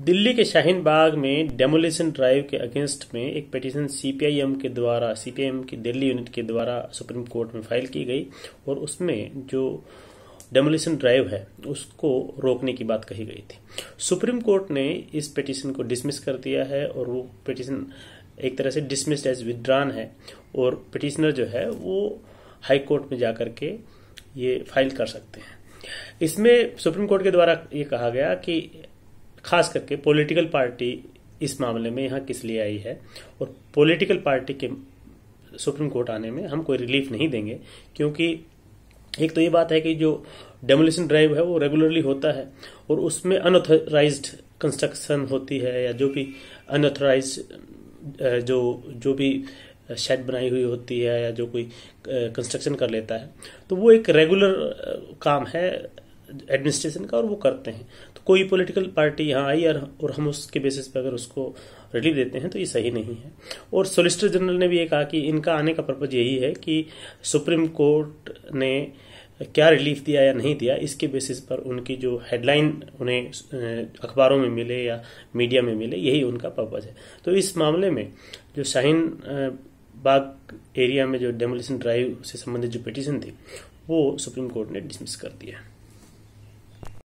दिल्ली के शाहीन बाग में demolition drive के अगेंस्ट में एक पिटीशन सीपीआईएम के द्वारा सीपीआईएम की दिल्ली यूनिट के द्वारा सुप्रीम कोर्ट में फाइल की गई और उसमें जो डेमोलिशन ड्राइव है उसको रोकने की बात कही गई थी सुप्रीम कोर्ट ने इस पिटीशन को डिसमिस कर दिया है और वो पिटीशन एक तरह से डिसमिस्ड एज विद्रान है और पिटिशनर जो है वो हाई कोर्ट में जाकर के ये फाइल कर सकते हैं इसमें सुप्रीम कोर्ट के द्वारा ये कहा गया कि खास करके पॉलिटिकल पार्टी इस मामले में यहाँ किस लिए आई है और पॉलिटिकल पार्टी के सुप्रीम कोर्ट आने में हम कोई रिलीफ नहीं देंगे क्योंकि एक तो ये बात है कि जो डेमोलिशन ड्राइव है वो रेगुलरली होता है और उसमें अनऑथराइज कंस्ट्रक्शन होती है या जो भी अनऑथराइज जो जो भी शेड बनाई हुई होती है या जो कोई कंस्ट्रक्शन कर लेता है तो वो एक रेगुलर काम है एडमिनिस्ट्रेशन का और वो करते हैं तो कोई पॉलिटिकल पार्टी यहाँ आई और हम उसके बेसिस पर अगर उसको रिलीफ देते हैं तो ये सही नहीं है और सोलिसिटर जनरल ने भी ये कहा कि इनका आने का पर्पज यही है कि सुप्रीम कोर्ट ने क्या रिलीफ दिया या नहीं दिया इसके बेसिस पर उनकी जो हेडलाइन उन्हें अखबारों में मिले या मीडिया में मिले यही उनका पर्पज़ है तो इस मामले में जो शाहीन बाग एरिया में जो डेमोलिशन ड्राइव से संबंधित जो पिटिशन थी वो सुप्रीम कोर्ट ने डिसमिस कर दिया है